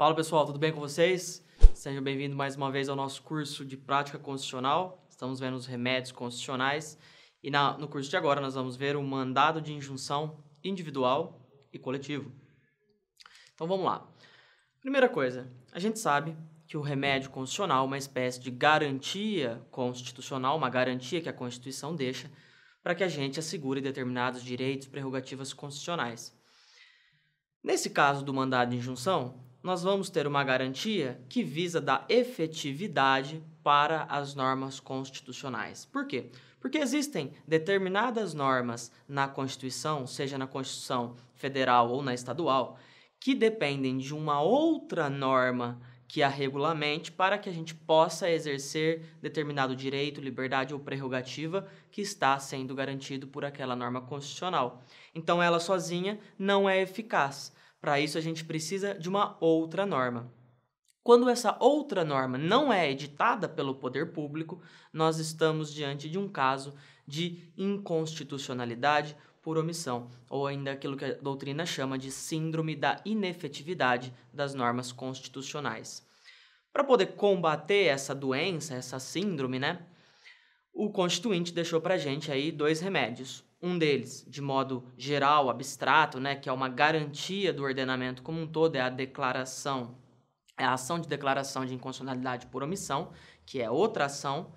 Fala pessoal, tudo bem com vocês? Sejam bem-vindos mais uma vez ao nosso curso de prática constitucional. Estamos vendo os remédios constitucionais e na, no curso de agora nós vamos ver o mandado de injunção individual e coletivo. Então vamos lá. Primeira coisa, a gente sabe que o remédio constitucional é uma espécie de garantia constitucional, uma garantia que a Constituição deixa para que a gente assegure determinados direitos e prerrogativas constitucionais. Nesse caso do mandado de injunção, nós vamos ter uma garantia que visa dar efetividade para as normas constitucionais. Por quê? Porque existem determinadas normas na Constituição, seja na Constituição Federal ou na Estadual, que dependem de uma outra norma que a regulamente para que a gente possa exercer determinado direito, liberdade ou prerrogativa que está sendo garantido por aquela norma constitucional. Então ela sozinha não é eficaz. Para isso, a gente precisa de uma outra norma. Quando essa outra norma não é editada pelo poder público, nós estamos diante de um caso de inconstitucionalidade por omissão, ou ainda aquilo que a doutrina chama de síndrome da inefetividade das normas constitucionais. Para poder combater essa doença, essa síndrome, né, o Constituinte deixou para gente aí dois remédios. Um deles, de modo geral, abstrato, né, que é uma garantia do ordenamento como um todo, é a declaração, é a ação de declaração de inconstitucionalidade por omissão, que é outra ação,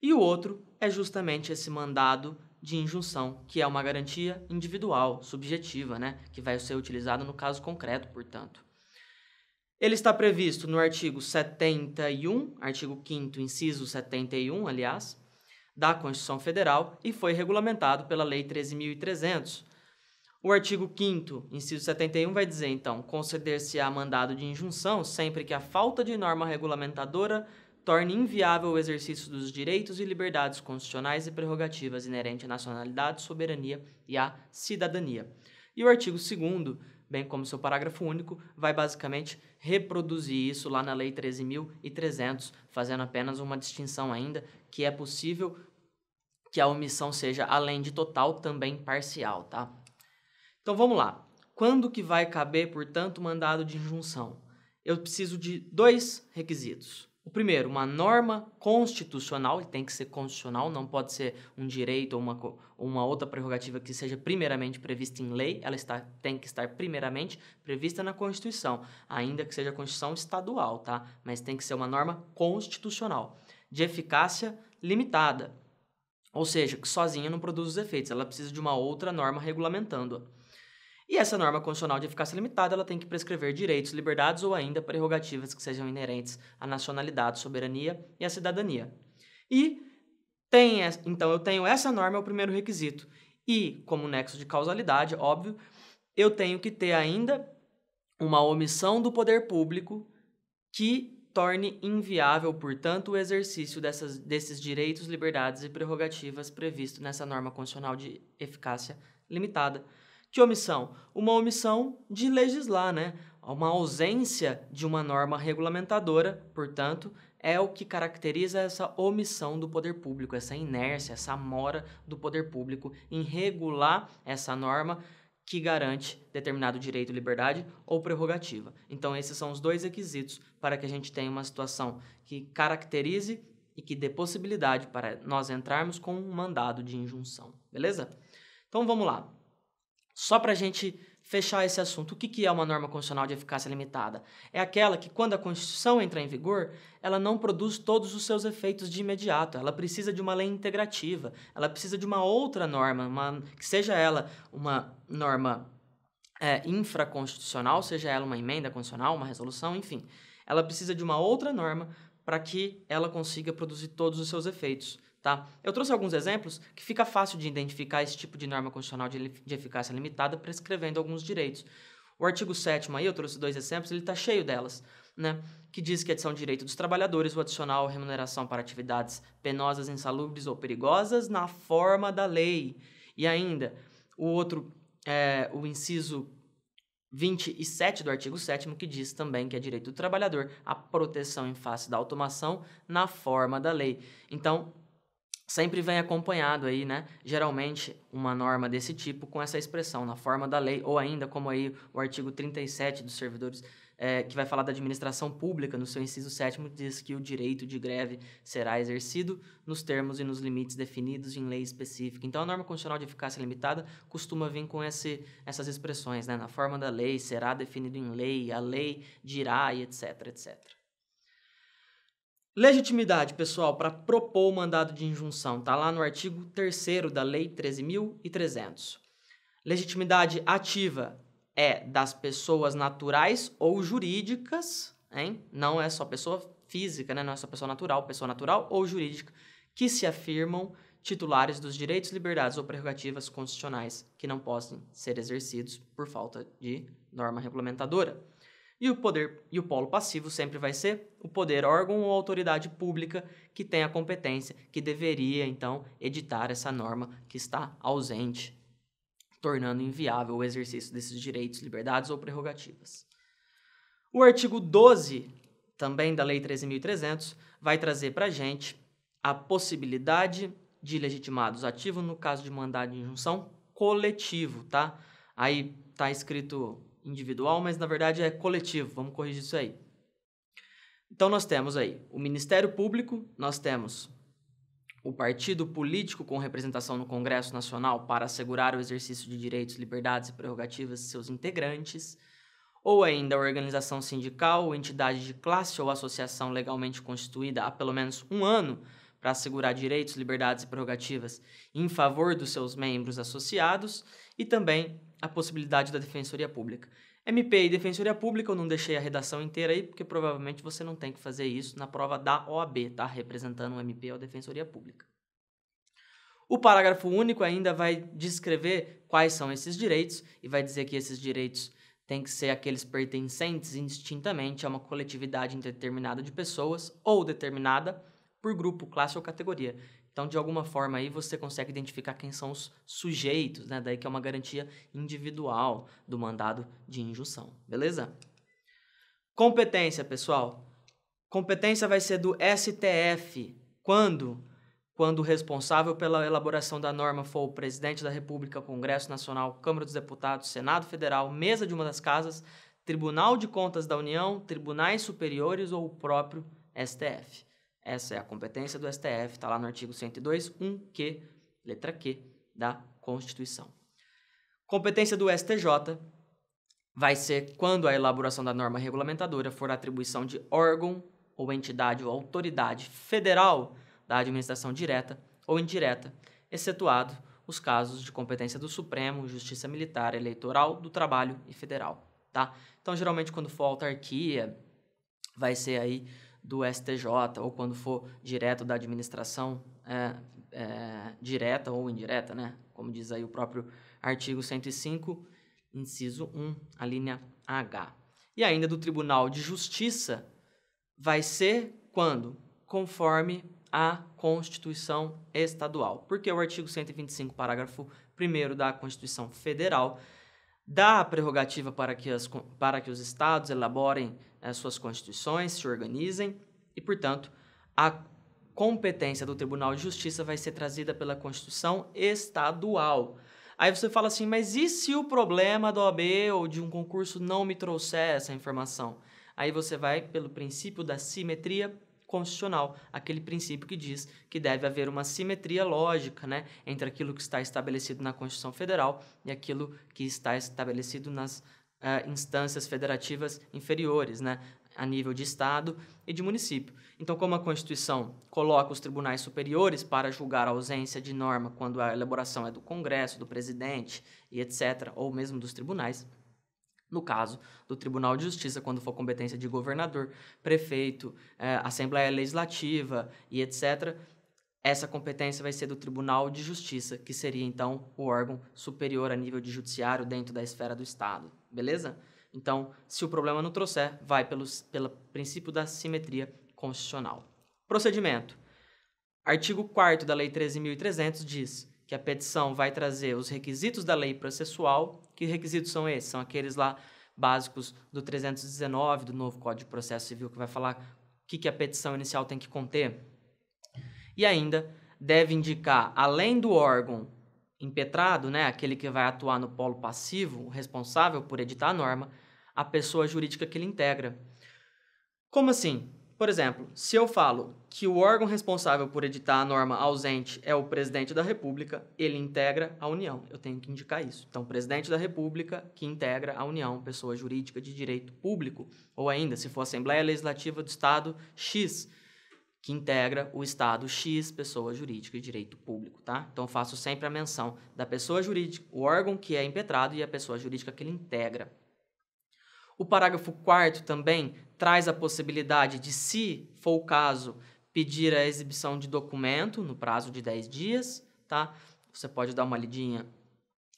e o outro é justamente esse mandado de injunção, que é uma garantia individual, subjetiva, né, que vai ser utilizado no caso concreto, portanto. Ele está previsto no artigo 71, artigo 5 inciso 71, aliás, da Constituição Federal e foi regulamentado pela Lei 13.300. O artigo 5, inciso 71, vai dizer então: conceder-se-á mandado de injunção sempre que a falta de norma regulamentadora torne inviável o exercício dos direitos e liberdades constitucionais e prerrogativas inerentes à nacionalidade, soberania e à cidadania. E o artigo 2 bem como seu parágrafo único, vai basicamente reproduzir isso lá na Lei 13.300, fazendo apenas uma distinção ainda que é possível que a omissão seja, além de total, também parcial, tá? Então vamos lá. Quando que vai caber, portanto, mandado de injunção? Eu preciso de dois requisitos. O primeiro, uma norma constitucional, e tem que ser constitucional, não pode ser um direito ou uma, uma outra prerrogativa que seja primeiramente prevista em lei, ela está, tem que estar primeiramente prevista na Constituição, ainda que seja a Constituição estadual, tá? Mas tem que ser uma norma constitucional, de eficácia limitada, ou seja, que sozinha não produz os efeitos, ela precisa de uma outra norma regulamentando-a. E essa norma constitucional de eficácia limitada, ela tem que prescrever direitos, liberdades ou ainda prerrogativas que sejam inerentes à nacionalidade, soberania e à cidadania. E tem, então eu tenho essa norma é o primeiro requisito. E como nexo de causalidade, óbvio, eu tenho que ter ainda uma omissão do poder público que torne inviável, portanto, o exercício dessas, desses direitos, liberdades e prerrogativas previsto nessa norma constitucional de eficácia limitada de omissão? Uma omissão de legislar, né? Uma ausência de uma norma regulamentadora, portanto, é o que caracteriza essa omissão do poder público, essa inércia, essa mora do poder público em regular essa norma que garante determinado direito, liberdade ou prerrogativa. Então, esses são os dois requisitos para que a gente tenha uma situação que caracterize e que dê possibilidade para nós entrarmos com um mandado de injunção, beleza? Então vamos lá. Só para a gente fechar esse assunto, o que, que é uma norma constitucional de eficácia limitada? É aquela que, quando a Constituição entra em vigor, ela não produz todos os seus efeitos de imediato, ela precisa de uma lei integrativa, ela precisa de uma outra norma, uma, que seja ela uma norma é, infraconstitucional, seja ela uma emenda constitucional, uma resolução, enfim. Ela precisa de uma outra norma para que ela consiga produzir todos os seus efeitos. Tá? Eu trouxe alguns exemplos que fica fácil de identificar esse tipo de norma constitucional de, de eficácia limitada prescrevendo alguns direitos. O artigo 7 aí, eu trouxe dois exemplos, ele está cheio delas, né? Que diz que adição de direito dos trabalhadores o adicional remuneração para atividades penosas, insalubres ou perigosas na forma da lei. E ainda, o outro, é, o inciso 27 do artigo 7 que diz também que é direito do trabalhador a proteção em face da automação na forma da lei. Então, sempre vem acompanhado aí, né? Geralmente uma norma desse tipo com essa expressão na forma da lei ou ainda como aí o artigo 37 dos servidores é, que vai falar da administração pública, no seu inciso 7 diz que o direito de greve será exercido nos termos e nos limites definidos em lei específica. Então, a norma constitucional de eficácia limitada costuma vir com esse, essas expressões, né? na forma da lei, será definido em lei, a lei dirá e etc, etc. Legitimidade, pessoal, para propor o mandado de injunção, está lá no artigo 3 da Lei 13.300. Legitimidade ativa é das pessoas naturais ou jurídicas, hein? não é só pessoa física, né? não é só pessoa natural, pessoa natural ou jurídica, que se afirmam titulares dos direitos, liberdades ou prerrogativas constitucionais que não possam ser exercidos por falta de norma regulamentadora. E o poder e o polo passivo sempre vai ser o poder órgão ou autoridade pública que tem a competência, que deveria então editar essa norma que está ausente, tornando inviável o exercício desses direitos, liberdades ou prerrogativas. O artigo 12, também da Lei 13.300, vai trazer para a gente a possibilidade de legitimados ativo no caso de mandado de injunção coletivo, tá? Aí tá escrito individual, mas na verdade é coletivo, vamos corrigir isso aí. Então nós temos aí o Ministério Público, nós temos o partido político com representação no Congresso Nacional para assegurar o exercício de direitos, liberdades e prerrogativas de seus integrantes, ou ainda a organização sindical ou entidade de classe ou associação legalmente constituída há pelo menos um ano para assegurar direitos, liberdades e prerrogativas em favor dos seus membros associados e também a possibilidade da defensoria pública. MP e Defensoria Pública, eu não deixei a redação inteira aí, porque provavelmente você não tem que fazer isso na prova da OAB, tá? Representando o MP ou Defensoria Pública. O parágrafo único ainda vai descrever quais são esses direitos e vai dizer que esses direitos têm que ser aqueles pertencentes indistintamente a uma coletividade indeterminada de pessoas ou determinada por grupo, classe ou categoria. Então, de alguma forma aí você consegue identificar quem são os sujeitos, né? Daí que é uma garantia individual do mandado de injunção, beleza? Competência, pessoal. Competência vai ser do STF. Quando? Quando o responsável pela elaboração da norma for o presidente da República, Congresso Nacional, Câmara dos Deputados, Senado Federal, mesa de uma das casas, Tribunal de Contas da União, tribunais superiores ou o próprio STF. Essa é a competência do STF, está lá no artigo 102, 1Q, letra Q da Constituição. Competência do STJ vai ser quando a elaboração da norma regulamentadora for atribuição de órgão ou entidade ou autoridade federal da administração direta ou indireta, excetuado os casos de competência do Supremo, Justiça Militar, Eleitoral, do Trabalho e Federal, tá? Então, geralmente, quando for autarquia, vai ser aí do STJ ou quando for direto da administração é, é, direta ou indireta, né? Como diz aí o próprio artigo 105, inciso 1, a linha H. E ainda do Tribunal de Justiça vai ser quando? Conforme a Constituição Estadual. Porque o artigo 125, parágrafo 1 da Constituição Federal dá a prerrogativa para que, as, para que os estados elaborem as suas constituições, se organizem e, portanto, a competência do Tribunal de Justiça vai ser trazida pela Constituição estadual. Aí você fala assim, mas e se o problema do OAB ou de um concurso não me trouxer essa informação? Aí você vai pelo princípio da simetria constitucional, aquele princípio que diz que deve haver uma simetria lógica né, entre aquilo que está estabelecido na Constituição Federal e aquilo que está estabelecido nas, eh, instâncias federativas inferiores, né, a nível de Estado e de município. Então, como a Constituição coloca os tribunais superiores para julgar a ausência de norma quando a elaboração é do Congresso, do presidente e etc., ou mesmo dos tribunais, no caso do Tribunal de Justiça, quando for competência de governador, prefeito, eh, Assembleia Legislativa e etc., essa competência vai ser do Tribunal de Justiça, que seria então o órgão superior a nível de judiciário dentro da esfera do Estado, beleza? Então, se o problema não trouxer, vai pelos, pelo princípio da simetria constitucional. Procedimento. Artigo 4 da Lei 13.300 diz que a petição vai trazer os requisitos da lei processual. Que requisitos são esses? São aqueles lá básicos do 319 do novo Código de Processo Civil, que vai falar o que, que a petição inicial tem que conter e ainda deve indicar, além do órgão impetrado, né, aquele que vai atuar no polo passivo, responsável por editar a norma, a pessoa jurídica que ele integra. Como assim? Por exemplo, se eu falo que o órgão responsável por editar a norma ausente é o presidente da República, ele integra a União. Eu tenho que indicar isso. Então, presidente da República que integra a União, pessoa jurídica de direito público, ou ainda, se for Assembleia Legislativa do Estado X, que integra o Estado X, pessoa jurídica e direito público, tá? Então faço sempre a menção da pessoa jurídica, o órgão que é impetrado e a pessoa jurídica que ele integra. O parágrafo 4 também traz a possibilidade de, se for o caso, pedir a exibição de documento no prazo de 10 dias, tá? Você pode dar uma lidinha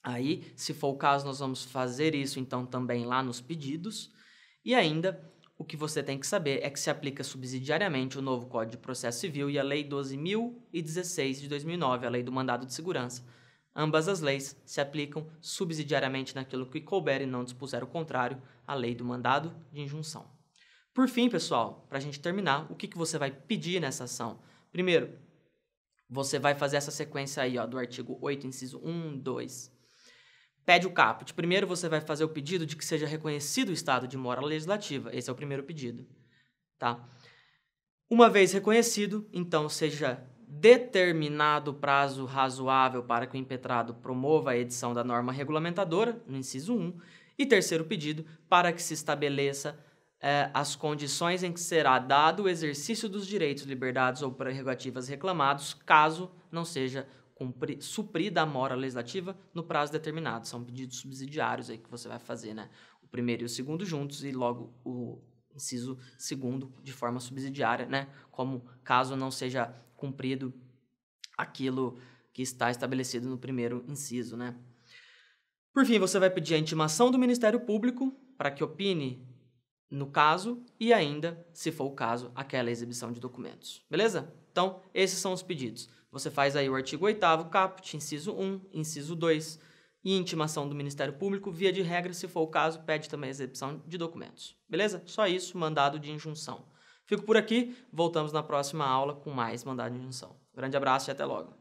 aí, se for o caso, nós vamos fazer isso então também lá nos pedidos. E ainda o que você tem que saber é que se aplica subsidiariamente o novo Código de Processo Civil e a Lei 12.016 de 2009, a Lei do Mandado de Segurança. Ambas as leis se aplicam subsidiariamente naquilo que couber e não dispuser o contrário à Lei do Mandado de Injunção. Por fim, pessoal, para a gente terminar, o que, que você vai pedir nessa ação? Primeiro, você vai fazer essa sequência aí ó, do artigo 8, inciso 1, 2, pede o caput. Primeiro você vai fazer o pedido de que seja reconhecido o estado de mora legislativa. Esse é o primeiro pedido, tá? Uma vez reconhecido, então seja determinado prazo razoável para que o impetrado promova a edição da norma regulamentadora, no inciso 1, e terceiro pedido, para que se estabeleça eh, as condições em que será dado o exercício dos direitos, liberdades ou prerrogativas reclamados, caso não seja cumprir, suprir da mora legislativa no prazo determinado. São pedidos subsidiários aí que você vai fazer, né? O primeiro e o segundo juntos e logo o inciso segundo de forma subsidiária, né? Como caso não seja cumprido aquilo que está estabelecido no primeiro inciso, né? Por fim, você vai pedir a intimação do Ministério Público para que opine no caso e ainda, se for o caso, aquela exibição de documentos. Beleza? Então, esses são os pedidos. Você faz aí o artigo 8 caput, inciso 1, inciso 2, e intimação do Ministério Público, via de regra, se for o caso, pede também a exibição de documentos. Beleza? Só isso, mandado de injunção. Fico por aqui, voltamos na próxima aula com mais mandado de injunção. Grande abraço e até logo.